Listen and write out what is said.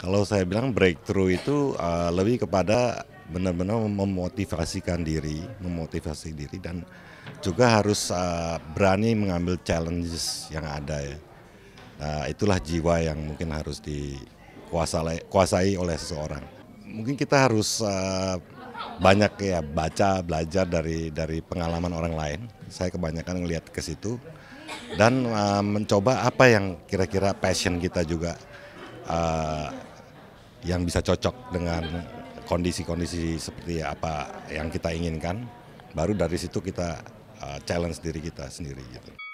Kalau saya bilang breakthrough itu uh, lebih kepada benar-benar memotivasikan diri, memotivasi diri dan juga harus uh, berani mengambil challenges yang ada ya. Nah, itulah jiwa yang mungkin harus dikuasai oleh seseorang. Mungkin kita harus uh, banyak ya baca, belajar dari dari pengalaman orang lain. Saya kebanyakan ngelihat ke situ dan uh, mencoba apa yang kira-kira passion kita juga uh, yang bisa cocok dengan kondisi-kondisi seperti apa yang kita inginkan. Baru dari situ kita uh, challenge diri kita sendiri gitu.